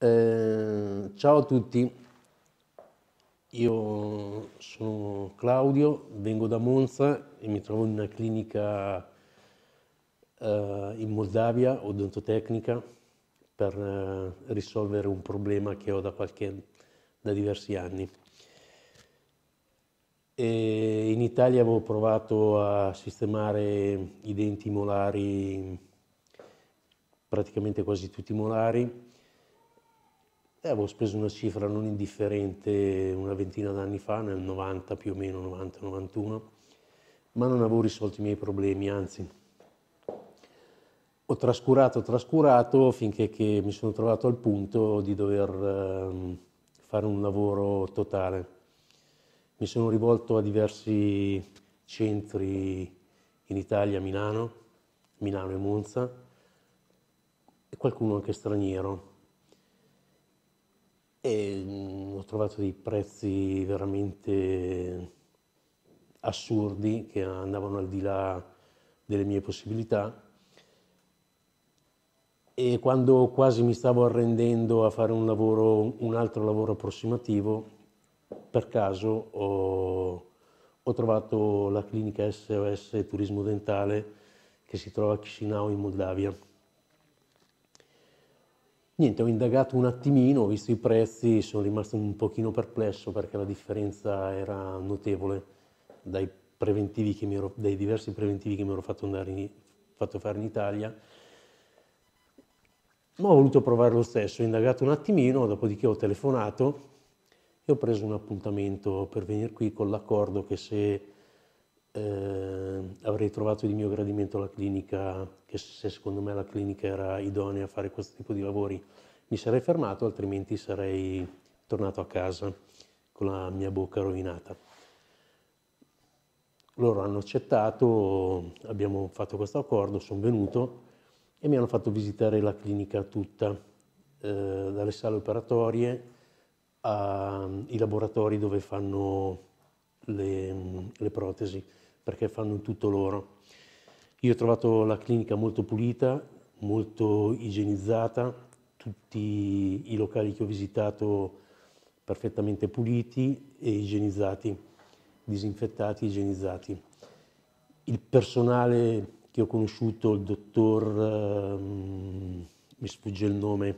Eh, ciao a tutti, io sono Claudio, vengo da Monza e mi trovo in una clinica eh, in Moldavia, odontotecnica, per eh, risolvere un problema che ho da, qualche, da diversi anni. E in Italia avevo provato a sistemare i denti molari, praticamente quasi tutti i molari, eh, avevo speso una cifra non indifferente una ventina d'anni fa, nel 90 più o meno, 90-91, ma non avevo risolto i miei problemi, anzi ho trascurato, trascurato finché mi sono trovato al punto di dover eh, fare un lavoro totale. Mi sono rivolto a diversi centri in Italia, Milano, Milano e Monza, e qualcuno anche straniero e mm, ho trovato dei prezzi veramente assurdi che andavano al di là delle mie possibilità e quando quasi mi stavo arrendendo a fare un, lavoro, un altro lavoro approssimativo, per caso ho, ho, trovato la clinica SOS Turismo Dentale che si trova a Chisinau in Moldavia. Niente, ho indagato un attimino, ho visto i prezzi, sono rimasto un pochino perplesso perché la differenza era notevole dai, ero, dai diversi preventivi che mi ero fatto, in, fatto fare in Italia. Ma ho voluto provare lo stesso, ho indagato un attimino, dopodiché ho telefonato e ho preso un appuntamento per venire qui con l'accordo che se eh, avrei trovato di mio gradimento la clinica, che se secondo me la clinica era idonea a fare questo tipo di lavori mi sarei fermato, altrimenti sarei tornato a casa con la mia bocca rovinata. Loro hanno accettato, abbiamo fatto questo accordo, sono venuto e mi hanno fatto visitare la clinica tutta, eh, dalle sale operatorie ai laboratori dove fanno le, mm, le protesi perché fanno tutto loro. Io ho trovato la clinica molto pulita, molto igienizzata, tutti i locali che ho visitato perfettamente puliti e igienizzati, disinfettati e igienizzati. Il personale che ho conosciuto, il dottor, um, mi sfugge il nome,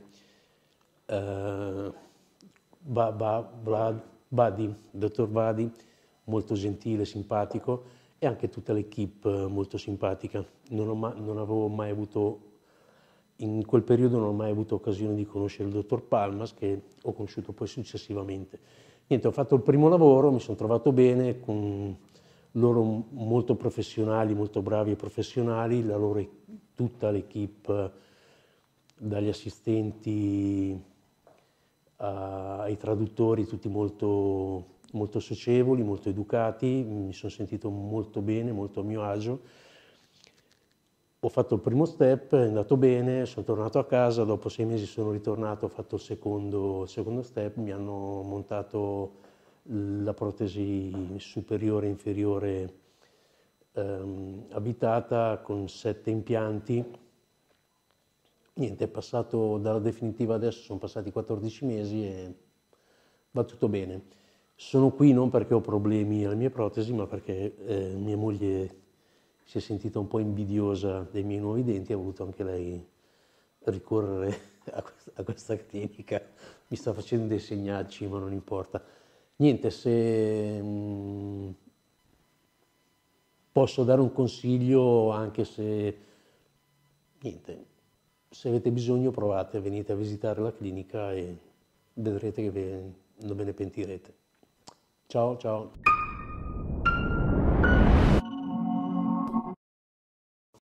uh, eh, ba, ba, Badi, dottor Vadi, molto gentile, simpatico e anche tutta l'equipe eh, molto simpatica. Non, ma, non, avevo mai avuto, in quel periodo non ho mai avuto occasione di conoscere il dottor Palmas che ho conosciuto poi successivamente. Niente, ho fatto il primo lavoro, mi sono trovato bene con loro molto professionali, molto bravi e professionali, loro, tutta l'equipe dagli assistenti ai traduttori, tutti molto molto socievoli, molto educati, mi sono sentito molto bene, molto a mio agio. Ho fatto il primo step, è andato bene, sono tornato a casa, dopo sei mesi sono ritornato, ho fatto il secondo, il secondo step, mi hanno montato la protesi superiore e inferiore ehm, abitata con sette impianti. Niente, è passato dalla definitiva adesso, sono passati 14 mesi e va tutto bene. Sono qui non perché ho problemi alle mie protesi, ma perché eh, mia moglie si è sentita un po' invidiosa dei miei nuovi denti e ha voluto anche lei ricorrere a, questa, a questa clinica. Mi sta facendo dei segnacci, ma non importa. Niente, se mh, mm, posso dare un consiglio, anche se, niente, se avete bisogno provate, venite a visitare la clinica e vedrete che ve, non ve ne pentirete. 招招。